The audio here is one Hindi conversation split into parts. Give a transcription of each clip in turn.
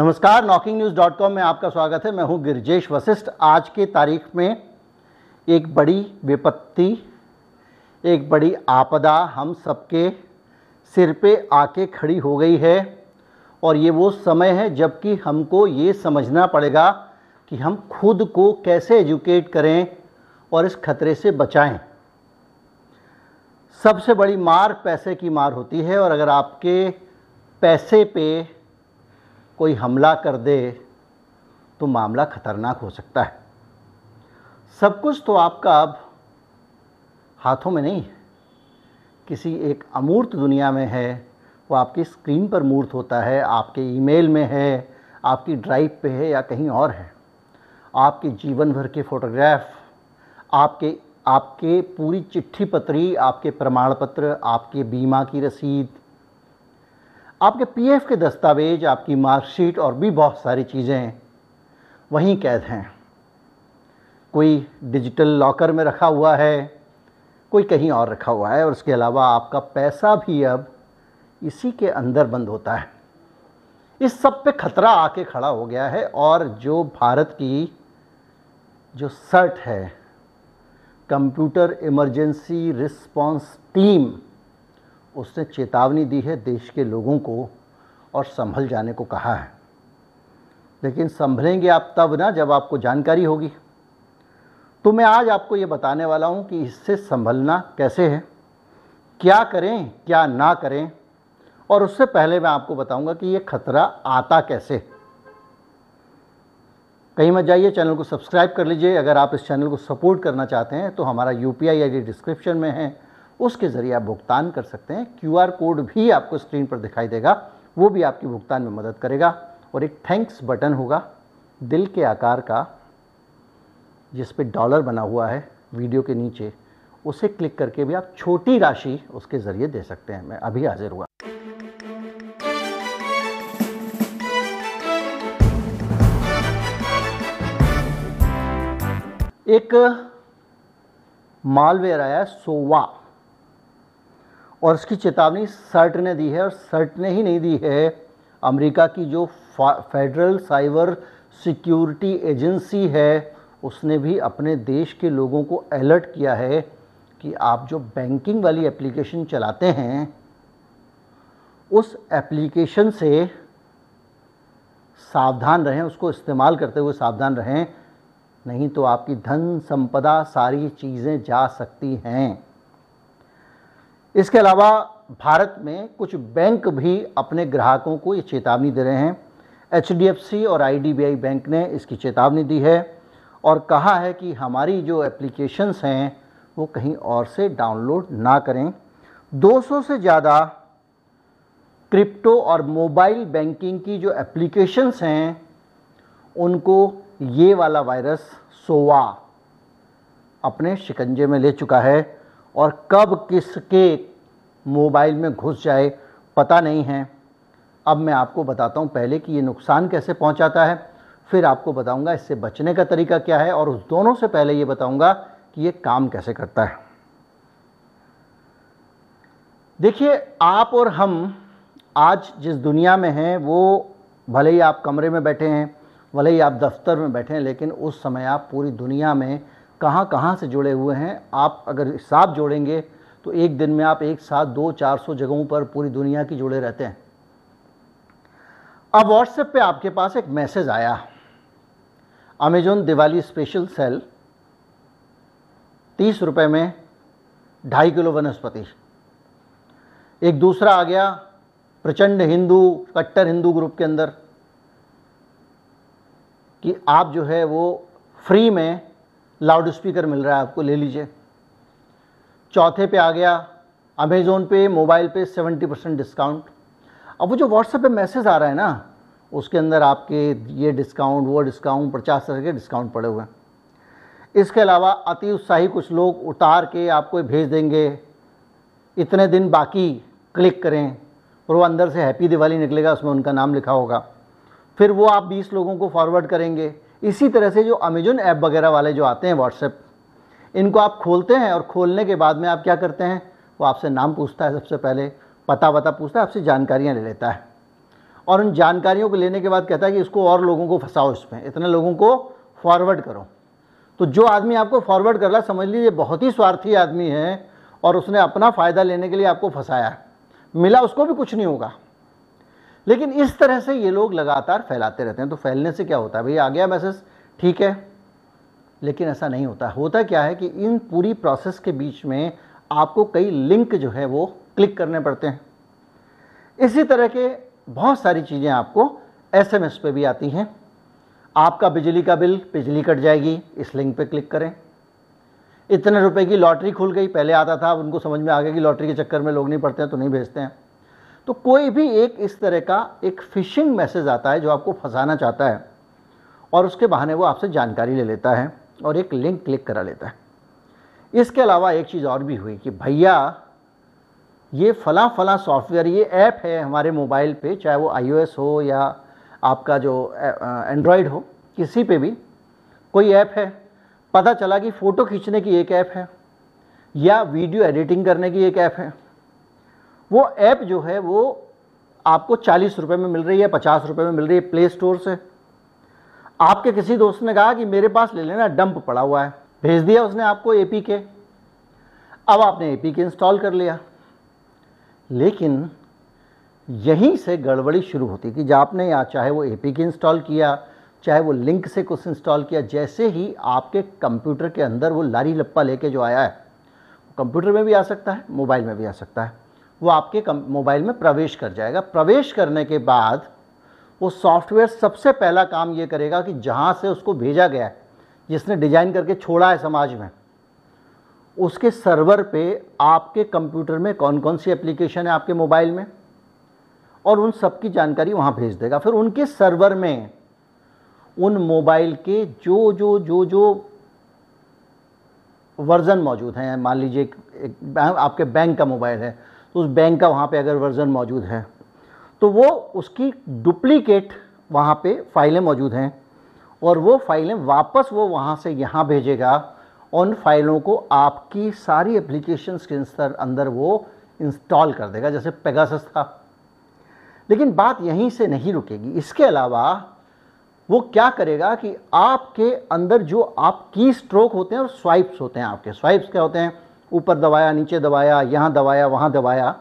नमस्कार नॉकिंग न्यूज़ डॉट कॉम में आपका स्वागत है मैं हूं गिरजेश वशिष्ठ आज की तारीख में एक बड़ी विपत्ति एक बड़ी आपदा हम सबके सिर पे आके खड़ी हो गई है और ये वो समय है जबकि हमको ये समझना पड़ेगा कि हम खुद को कैसे एजुकेट करें और इस खतरे से बचाएं सबसे बड़ी मार पैसे की मार होती है और अगर आपके पैसे पे कोई हमला कर दे तो मामला खतरनाक हो सकता है सब कुछ तो आपका अब हाथों में नहीं है किसी एक अमूर्त दुनिया में है वो आपकी स्क्रीन पर मूर्त होता है आपके ईमेल में है आपकी ड्राइव पे है या कहीं और है आपके जीवन भर के फोटोग्राफ आपके आपके पूरी चिट्ठी पत्री आपके प्रमाण पत्र आपके बीमा की रसीद आपके पीएफ के दस्तावेज आपकी मार्कशीट और भी बहुत सारी चीज़ें वहीं कैद हैं कोई डिजिटल लॉकर में रखा हुआ है कोई कहीं और रखा हुआ है और उसके अलावा आपका पैसा भी अब इसी के अंदर बंद होता है इस सब पे खतरा आके खड़ा हो गया है और जो भारत की जो सर्ट है कंप्यूटर इमरजेंसी रिस्पांस टीम उसने चेतावनी दी है देश के लोगों को और संभल जाने को कहा है लेकिन संभलेंगे आप तब ना जब आपको जानकारी होगी तो मैं आज आपको ये बताने वाला हूँ कि इससे संभलना कैसे है क्या करें क्या ना करें और उससे पहले मैं आपको बताऊंगा कि ये खतरा आता कैसे कहीं मत जाइए चैनल को सब्सक्राइब कर लीजिए अगर आप इस चैनल को सपोर्ट करना चाहते हैं तो हमारा यू पी आई डिस्क्रिप्शन में है उसके ज़रिए आप भुगतान कर सकते हैं क्यू कोड भी आपको स्क्रीन पर दिखाई देगा वो भी आपकी भुगतान में मदद करेगा और एक थैंक्स बटन होगा दिल के आकार का जिस पे डॉलर बना हुआ है वीडियो के नीचे उसे क्लिक करके भी आप छोटी राशि उसके ज़रिए दे सकते हैं मैं अभी हाजिर हुआ एक मालवेयर आया सोवा और इसकी चेतावनी सर्ट ने दी है और सर्ट ने ही नहीं दी है अमेरिका की जो फेडरल साइबर सिक्योरिटी एजेंसी है उसने भी अपने देश के लोगों को अलर्ट किया है कि आप जो बैंकिंग वाली एप्लीकेशन चलाते हैं उस एप्लीकेशन से सावधान रहें उसको इस्तेमाल करते हुए सावधान रहें नहीं तो आपकी धन संपदा सारी चीज़ें जा सकती हैं इसके अलावा भारत में कुछ बैंक भी अपने ग्राहकों को ये चेतावनी दे रहे हैं एच और आई बैंक ने इसकी चेतावनी दी है और कहा है कि हमारी जो एप्लीकेशंस हैं वो कहीं और से डाउनलोड ना करें 200 से ज़्यादा क्रिप्टो और मोबाइल बैंकिंग की जो एप्लीकेशंस हैं उनको ये वाला वायरस सोवा अपने शिकंजे में ले चुका है और कब किसके मोबाइल में घुस जाए पता नहीं है अब मैं आपको बताता हूँ पहले कि ये नुकसान कैसे पहुँचाता है फिर आपको बताऊँगा इससे बचने का तरीका क्या है और उस दोनों से पहले ये बताऊँगा कि ये काम कैसे करता है देखिए आप और हम आज जिस दुनिया में हैं वो भले ही आप कमरे में बैठे हैं भले ही आप दफ्तर में बैठे हैं लेकिन उस समय आप पूरी दुनिया में कहाँ कहाँ से जुड़े हुए हैं आप अगर हिसाब जोड़ेंगे तो एक दिन में आप एक साथ दो चार सौ जगहों पर पूरी दुनिया की जुड़े रहते हैं अब व्हाट्सएप पे आपके पास एक मैसेज आया अमेजोन दिवाली स्पेशल सेल तीस रुपये में ढाई किलो वनस्पति एक दूसरा आ गया प्रचंड हिंदू कट्टर हिंदू ग्रुप के अंदर कि आप जो है वो फ्री में लाउड स्पीकर मिल रहा है आपको ले लीजिए चौथे पे आ गया अमेज़ोन पे मोबाइल पे 70 परसेंट डिस्काउंट अब वो जो व्हाट्सएप पे मैसेज आ रहा है ना उसके अंदर आपके ये डिस्काउंट वो डिस्काउंट पचास तरह के डिस्काउंट पड़े हुए हैं इसके अलावा अति उत्साही कुछ लोग उतार के आपको भेज देंगे इतने दिन बाकी क्लिक करें और वो अंदर से हैप्पी दिवाली निकलेगा उसमें उनका नाम लिखा होगा फिर वो आप 20 लोगों को फॉरवर्ड करेंगे इसी तरह से जो अमेजोन ऐप वगैरह वाले जो आते हैं व्हाट्सएप इनको आप खोलते हैं और खोलने के बाद में आप क्या करते हैं वो आपसे नाम पूछता है सबसे पहले पता वता पूछता है आपसे जानकारियाँ ले लेता है और उन जानकारियों को लेने के बाद कहता है कि इसको और लोगों को फंसाओ इसमें इतने लोगों को फॉरवर्ड करो तो जो आदमी आपको फॉरवर्ड कर रहा समझ लीजिए बहुत ही स्वार्थी आदमी है और उसने अपना फ़ायदा लेने के लिए आपको फंसाया मिला उसको भी कुछ नहीं होगा लेकिन इस तरह से ये लोग लगातार फैलाते रहते हैं तो फैलने से क्या होता है भाई आ गया मैसेज ठीक है लेकिन ऐसा नहीं होता होता क्या है कि इन पूरी प्रोसेस के बीच में आपको कई लिंक जो है वो क्लिक करने पड़ते हैं इसी तरह के बहुत सारी चीज़ें आपको एसएमएस पे भी आती हैं आपका बिजली का बिल बिजली कट जाएगी इस लिंक पे क्लिक करें इतने रुपए की लॉटरी खुल गई पहले आता था उनको समझ में आ गया कि लॉटरी के चक्कर में लोग नहीं पड़ते हैं तो नहीं भेजते हैं तो कोई भी एक इस तरह का एक फिशिंग मैसेज आता है जो आपको फंसाना चाहता है और उसके बहाने वो आपसे जानकारी ले लेता है और एक लिंक क्लिक करा लेता है इसके अलावा एक चीज़ और भी हुई कि भैया ये फ़ला फ़ला सॉफ्टवेयर ये ऐप है हमारे मोबाइल पे चाहे वो आईओएस हो या आपका जो एंड्रॉयड हो किसी पे भी कोई ऐप है पता चला कि फ़ोटो खींचने की एक ऐप है या वीडियो एडिटिंग करने की एक ऐप है वो ऐप जो है वो आपको चालीस रुपये में मिल रही है पचास रुपये में मिल रही है प्ले स्टोर से आपके किसी दोस्त ने कहा कि मेरे पास ले लेना डंप पड़ा हुआ है भेज दिया उसने आपको ए के अब आपने ए के इंस्टॉल कर लिया लेकिन यहीं से गड़बड़ी शुरू होती कि जब आपने या चाहे वो ए के इंस्टॉल किया चाहे वो लिंक से कुछ इंस्टॉल किया जैसे ही आपके कंप्यूटर के अंदर वो लारी लप्पा लेके जो आया है कंप्यूटर में भी आ सकता है मोबाइल में भी आ सकता है वो आपके मोबाइल में प्रवेश कर जाएगा प्रवेश करने के बाद वो सॉफ्टवेयर सबसे पहला काम ये करेगा कि जहाँ से उसको भेजा गया है जिसने डिज़ाइन करके छोड़ा है समाज में उसके सर्वर पे आपके कंप्यूटर में कौन कौन सी एप्लीकेशन है आपके मोबाइल में और उन सब की जानकारी वहाँ भेज देगा फिर उनके सर्वर में उन मोबाइल के जो जो जो जो वर्ज़न मौजूद हैं मान लीजिए आपके बैंक का मोबाइल है तो उस बैंक का वहाँ पे अगर वर्जन मौजूद है तो वो उसकी डुप्लीकेट वहाँ पे फाइलें मौजूद हैं और वो फाइलें वापस वो वहाँ से यहाँ भेजेगा उन फाइलों को आपकी सारी एप्लीकेशन के अंदर वो इंस्टॉल कर देगा जैसे पेगासस था लेकिन बात यहीं से नहीं रुकेगी इसके अलावा वो क्या करेगा कि आपके अंदर जो आप की स्ट्रोक होते हैं और स्वाइप्स होते हैं आपके स्वाइप्स क्या होते हैं ऊपर दबाया नीचे दबाया यहाँ दबाया वहाँ दबाया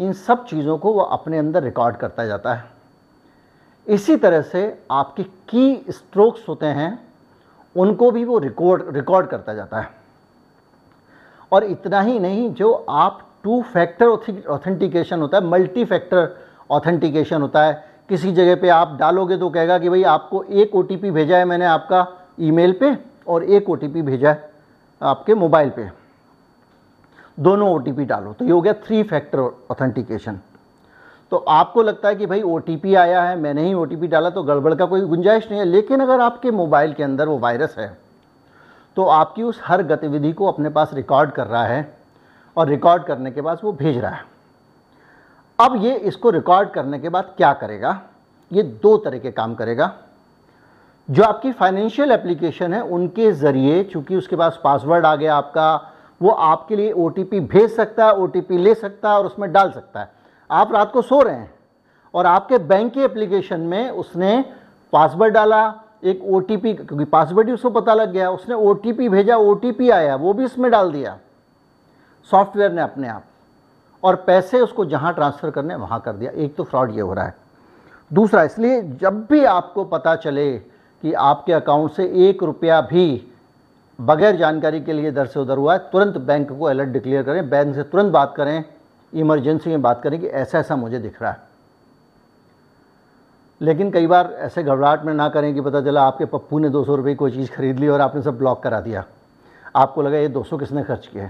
इन सब चीज़ों को वो अपने अंदर रिकॉर्ड करता जाता है इसी तरह से आपके की स्ट्रोक्स होते हैं उनको भी वो रिकॉर्ड रिकॉर्ड करता जाता है और इतना ही नहीं जो आप टू फैक्टर ऑथेंटिकेशन होता है मल्टी फैक्टर ऑथेंटिकेशन होता है किसी जगह पे आप डालोगे तो कहेगा कि भाई आपको एक ओ भेजा है मैंने आपका ईमेल पे और एक ओ भेजा है आपके मोबाइल पे दोनों ओ डालो तो ये हो गया थ्री फैक्टर ऑथेंटिकेशन तो आपको लगता है कि भाई ओ आया है मैंने ही ओ डाला तो गड़बड़ का कोई गुंजाइश नहीं है लेकिन अगर आपके मोबाइल के अंदर वो वायरस है तो आपकी उस हर गतिविधि को अपने पास रिकॉर्ड कर रहा है और रिकॉर्ड करने के बाद वो भेज रहा है अब ये इसको रिकॉर्ड करने के बाद क्या करेगा ये दो तरह के काम करेगा जो आपकी फाइनेंशियल एप्लीकेशन है उनके ज़रिए चूँकि उसके पास पासवर्ड आ गया आपका वो आपके लिए ओ भेज सकता है ओ ले सकता है और उसमें डाल सकता है आप रात को सो रहे हैं और आपके बैंक के एप्लीकेशन में उसने पासवर्ड डाला एक ओ क्योंकि पासवर्ड ही उसको पता लग गया उसने ओ भेजा ओ आया वो भी इसमें डाल दिया सॉफ्टवेयर ने अपने आप और पैसे उसको जहाँ ट्रांसफ़र करने वहाँ कर दिया एक तो फ्रॉड ये हो रहा है दूसरा इसलिए जब भी आपको पता चले कि आपके अकाउंट से एक रुपया भी बगैर जानकारी के लिए इधर से उधर हुआ है तुरंत बैंक को अलर्ट डिक्लेयर करें बैंक से तुरंत बात करें इमरजेंसी में बात करें कि ऐसा ऐसा मुझे दिख रहा है लेकिन कई बार ऐसे घबराहट में ना करें कि पता चला आपके पप्पू ने दो सौ रुपये कोई चीज़ खरीद ली और आपने सब ब्लॉक करा दिया आपको लगा ये दो सौ किसने खर्च किए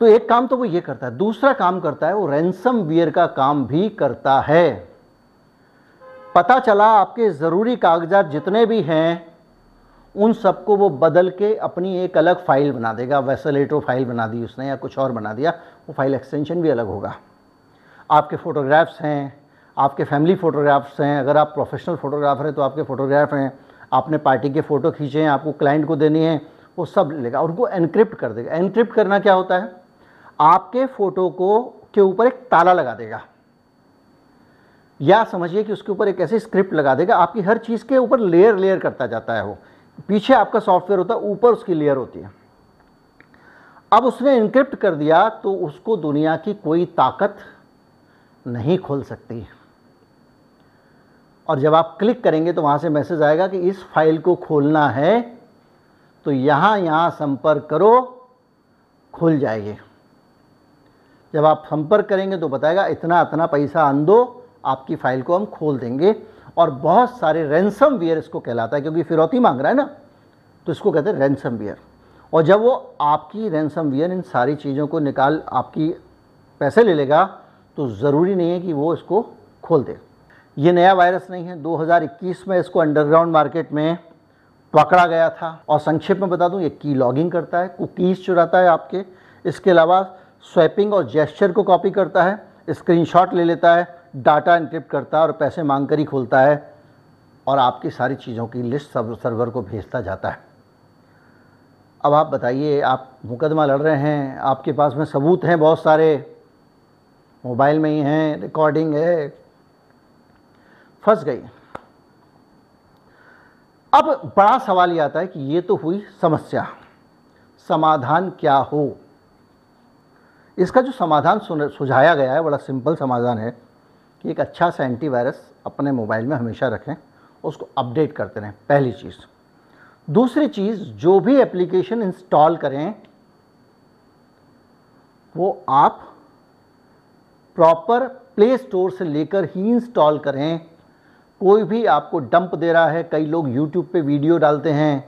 तो एक काम तो वो ये करता है दूसरा काम करता है वो रैनसम वियर का काम भी करता है पता चला आपके ज़रूरी कागजात जितने भी हैं उन सबको वो बदल के अपनी एक अलग फ़ाइल बना देगा लेटो फाइल बना दी उसने या कुछ और बना दिया वो फाइल एक्सटेंशन भी अलग होगा आपके फ़ोटोग्राफ्स हैं आपके फैमिली फ़ोटोग्राफ्स हैं अगर आप प्रोफेशनल फ़ोटोग्राफर हैं तो आपके फ़ोटोग्राफ हैं आपने पार्टी के फ़ोटो खींचे हैं आपको क्लाइंट को देने है वो सब लेगा और उनको एनक्रिप्ट कर देगा एनक्रिप्ट करना क्या होता है आपके फ़ोटो को के ऊपर एक ताला लगा देगा या समझिए कि उसके ऊपर एक ऐसी स्क्रिप्ट लगा देगा आपकी हर चीज़ के ऊपर लेयर लेयर करता जाता है वो पीछे आपका सॉफ्टवेयर होता है ऊपर उसकी लेयर होती है अब उसने इनक्रिप्ट कर दिया तो उसको दुनिया की कोई ताकत नहीं खोल सकती और जब आप क्लिक करेंगे तो वहां से मैसेज आएगा कि इस फाइल को खोलना है तो यहां यहां संपर्क करो खुल जाएगी जब आप संपर्क करेंगे तो बताएगा इतना इतना पैसा अंदो दो आपकी फ़ाइल को हम खोल देंगे और बहुत सारे रैनसम वियर इसको कहलाता है क्योंकि फिरौती मांग रहा है ना तो इसको कहते हैं रैनसम वियर और जब वो आपकी रैनसम वियर इन सारी चीज़ों को निकाल आपकी पैसे ले लेगा तो ज़रूरी नहीं है कि वो इसको खोल दे ये नया वायरस नहीं है 2021 में इसको अंडरग्राउंड मार्केट में पकड़ा गया था और संक्षेप में बता दूं ये की लॉगिंग करता है कुकीज़ चुराता है आपके इसके अलावा स्वैपिंग और जेस्चर को कॉपी करता है स्क्रीनशॉट ले लेता है डाटा इंक्रिप्ट करता है और पैसे मांग कर ही खोलता है और आपकी सारी चीज़ों की लिस्ट सर्वर को भेजता जाता है अब आप बताइए आप मुकदमा लड़ रहे हैं आपके पास में सबूत हैं बहुत सारे मोबाइल में ही हैं रिकॉर्डिंग है फंस गई अब बड़ा सवाल ये आता है कि ये तो हुई समस्या समाधान क्या हो इसका जो समाधान सुझाया गया है बड़ा सिंपल समाधान है कि एक अच्छा सा एंटीवायरस अपने मोबाइल में हमेशा रखें उसको अपडेट करते रहें पहली चीज़ दूसरी चीज़ जो भी एप्लीकेशन इंस्टॉल करें वो आप प्रॉपर प्ले स्टोर से लेकर ही इंस्टॉल करें कोई भी आपको डंप दे रहा है कई लोग यूट्यूब पे वीडियो डालते हैं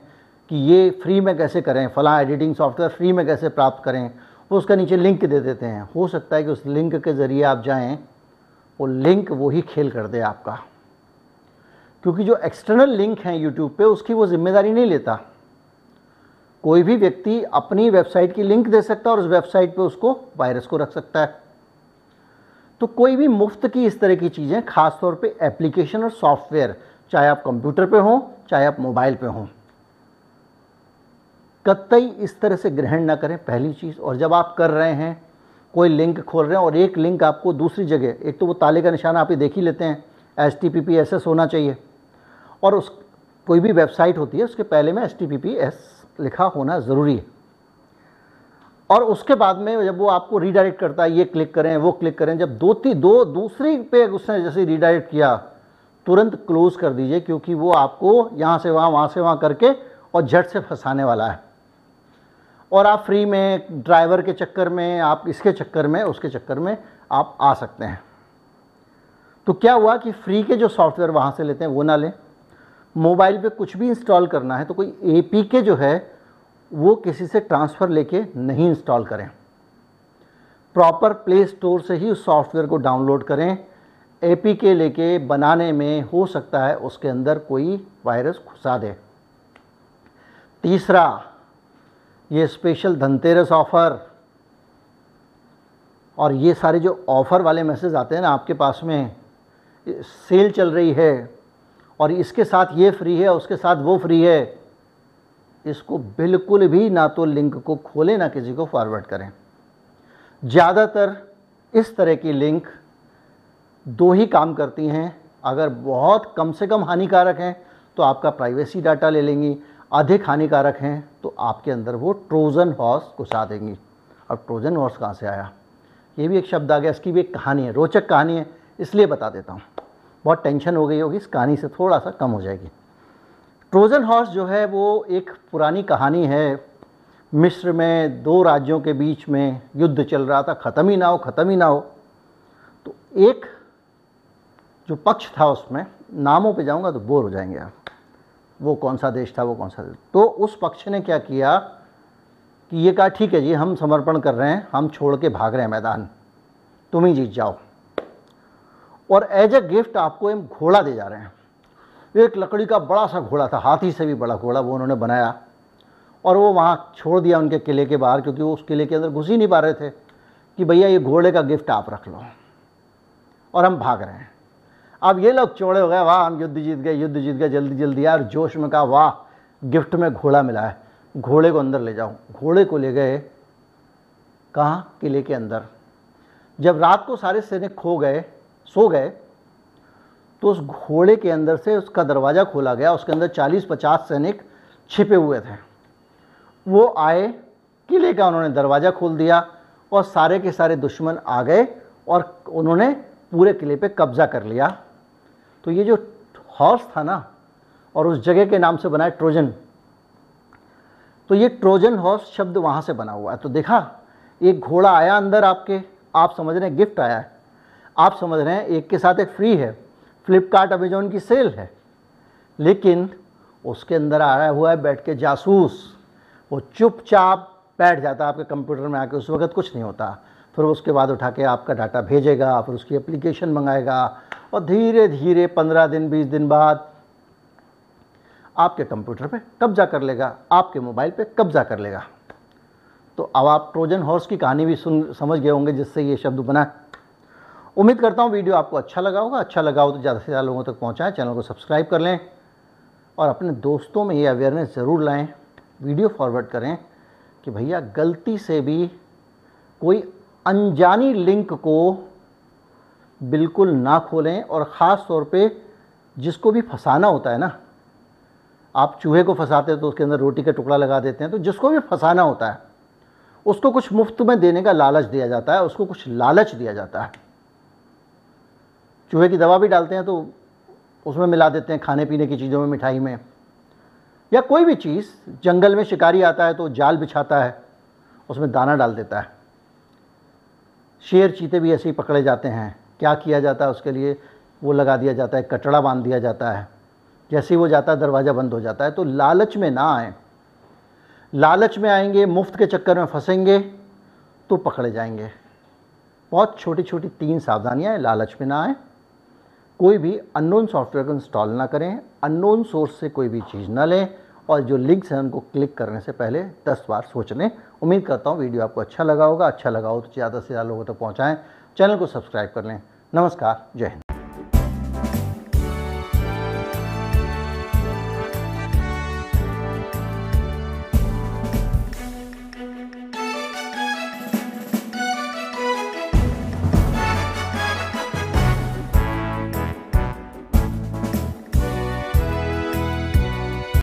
कि ये फ्री में कैसे करें फला एडिटिंग सॉफ्टवेयर फ्री में कैसे प्राप्त करें वो उसका नीचे लिंक दे देते हैं हो सकता है कि उस लिंक के ज़रिए आप जाएं वो लिंक वही खेल कर दे आपका क्योंकि जो एक्सटर्नल लिंक हैं यूट्यूब पे उसकी वो जिम्मेदारी नहीं लेता कोई भी व्यक्ति अपनी वेबसाइट की लिंक दे सकता है और उस वेबसाइट पे उसको वायरस को रख सकता है तो कोई भी मुफ्त की इस तरह की चीज़ें खासतौर पे एप्लीकेशन और सॉफ्टवेयर चाहे आप कंप्यूटर पे हों चाहे आप मोबाइल पे हों कतई इस तरह से ग्रहण ना करें पहली चीज़ और जब आप कर रहे हैं कोई लिंक खोल रहे हैं और एक लिंक आपको दूसरी जगह एक तो वो ताले का निशान आप ही देख ही लेते हैं S T P P S S होना चाहिए और उस कोई भी वेबसाइट होती है उसके पहले में S T P P S लिखा होना ज़रूरी है और उसके बाद में जब वो आपको रीडायरेक्ट करता है ये क्लिक करें वो क्लिक करें जब दो तीन दो दूसरी पे उसने जैसे रीडायरेक्ट किया तुरंत क्लोज़ कर दीजिए क्योंकि वो आपको यहाँ से वहाँ वहाँ से वहाँ करके और झट से फंसाने वाला है और आप फ्री में ड्राइवर के चक्कर में आप इसके चक्कर में उसके चक्कर में आप आ सकते हैं तो क्या हुआ कि फ्री के जो सॉफ्टवेयर वहाँ से लेते हैं वो ना लें मोबाइल पे कुछ भी इंस्टॉल करना है तो कोई ए के जो है वो किसी से ट्रांसफ़र लेके नहीं इंस्टॉल करें प्रॉपर प्ले स्टोर से ही उस सॉफ्टवेयर को डाउनलोड करें ए के लेके बनाने में हो सकता है उसके अंदर कोई वायरस घुसा दे तीसरा ये स्पेशल धनतेरस ऑफ़र और ये सारे जो ऑफ़र वाले मैसेज आते हैं ना आपके पास में सेल चल रही है और इसके साथ ये फ्री है उसके साथ वो फ्री है इसको बिल्कुल भी ना तो लिंक को खोलें ना किसी को फॉरवर्ड करें ज़्यादातर इस तरह की लिंक दो ही काम करती हैं अगर बहुत कम से कम हानिकारक हैं तो आपका प्राइवेसी डाटा ले लेंगी अधिक हानिकारक हैं तो आपके अंदर वो ट्रोज़न हॉर्स घुसा देंगी अब ट्रोज़न हॉर्स कहाँ से आया ये भी एक शब्द आ गया इसकी भी एक कहानी है रोचक कहानी है इसलिए बता देता हूँ बहुत टेंशन हो गई होगी इस कहानी से थोड़ा सा कम हो जाएगी ट्रोज़न हॉर्स जो है वो एक पुरानी कहानी है मिस्र में दो राज्यों के बीच में युद्ध चल रहा था ख़त्म ही ना हो ख़त्म ही ना हो तो एक जो पक्ष था उसमें नामों पे जाऊंगा तो बोर हो जाएंगे आप वो कौन सा देश था वो कौन सा देश तो उस पक्ष ने क्या किया कि ये कहा ठीक है जी हम समर्पण कर रहे हैं हम छोड़ के भाग रहे हैं मैदान तुम ही जीत जाओ और एज ए गिफ्ट आपको हम घोड़ा दे जा रहे हैं एक लकड़ी का बड़ा सा घोड़ा था हाथी से भी बड़ा घोड़ा वो उन्होंने बनाया और वो वहाँ छोड़ दिया उनके किले के बाहर क्योंकि वो उस किले के अंदर घुस ही नहीं पा रहे थे कि भैया ये घोड़े का गिफ्ट आप रख लो और हम भाग रहे हैं अब ये लोग चौड़े हो गए वाह हम युद्ध जीत गए युद्ध जीत गए जल्दी जल्दी यार जोश में कहा वाह गिफ्ट में घोड़ा मिला है घोड़े को अंदर ले जाऊँ घोड़े को ले गए कहाँ किले के अंदर जब रात को सारे सैनिक खो गए सो गए तो उस घोड़े के अंदर से उसका दरवाज़ा खोला गया उसके अंदर 40-50 सैनिक छिपे हुए थे वो आए किले का उन्होंने दरवाज़ा खोल दिया और सारे के सारे दुश्मन आ गए और उन्होंने पूरे किले पे कब्ज़ा कर लिया तो ये जो हॉर्स था ना और उस जगह के नाम से बना है ट्रोजन तो ये ट्रोजन हॉर्स शब्द वहाँ से बना हुआ है तो देखा एक घोड़ा आया अंदर आपके आप समझ रहे हैं गिफ्ट आया है आप समझ रहे हैं एक के साथ एक फ्री है फ्लिपकार्ट अमेजोन की सेल है लेकिन उसके अंदर आया हुआ है बैठ के जासूस वो चुपचाप बैठ जाता है आपके कंप्यूटर में आके उस वक्त कुछ नहीं होता फिर उसके बाद उठा के आपका डाटा भेजेगा फिर उसकी एप्लीकेशन मंगाएगा और धीरे धीरे पंद्रह दिन बीस दिन बाद आपके कंप्यूटर पे कब्जा कर लेगा आपके मोबाइल पे कब्जा कर लेगा तो अब आप ट्रोजन हॉर्स की कहानी भी सुन समझ गए होंगे जिससे ये शब्द बना उम्मीद करता हूँ वीडियो आपको अच्छा लगा होगा अच्छा लगा हो तो ज़्यादा से ज़्यादा लोगों तक पहुँचाएँ चैनल को सब्सक्राइब कर लें और अपने दोस्तों में ये अवेयरनेस ज़रूर लाएँ वीडियो फॉरवर्ड करें कि भैया गलती से भी कोई अनजानी लिंक को बिल्कुल ना खोलें और ख़ास तौर पे जिसको भी फंसाना होता है ना आप चूहे को फंसाते हैं तो उसके अंदर रोटी का टुकड़ा लगा देते हैं तो जिसको भी फंसाना होता है उसको कुछ मुफ्त में देने का लालच दिया जाता है उसको कुछ लालच दिया जाता है चूहे की दवा भी डालते हैं तो उसमें मिला देते हैं खाने पीने की चीज़ों में मिठाई में या कोई भी चीज़ जंगल में शिकारी आता है तो जाल बिछाता है उसमें दाना डाल देता है शेर चीते भी ऐसे ही पकड़े जाते हैं क्या किया जाता है उसके लिए वो लगा दिया जाता है कचड़ा बांध दिया जाता है जैसे ही वो जाता है दरवाज़ा बंद हो जाता है तो लालच में ना आए लालच में आएंगे मुफ्त के चक्कर में फंसेंगे तो पकड़े जाएंगे बहुत छोटी छोटी तीन सावधानियाँ हैं लालच में ना आए कोई भी अननोन सॉफ्टवेयर को इंस्टॉल ना करें अननोन सोर्स से कोई भी चीज़ ना लें और जो लिंक्स हैं उनको क्लिक करने से पहले दस बार सोच लें उम्मीद करता हूँ वीडियो आपको अच्छा लगा होगा अच्छा लगा हो तो ज़्यादा से ज़्यादा लोगों तक तो पहुँचाएँ चैनल को सब्सक्राइब कर लें नमस्कार जय हिंद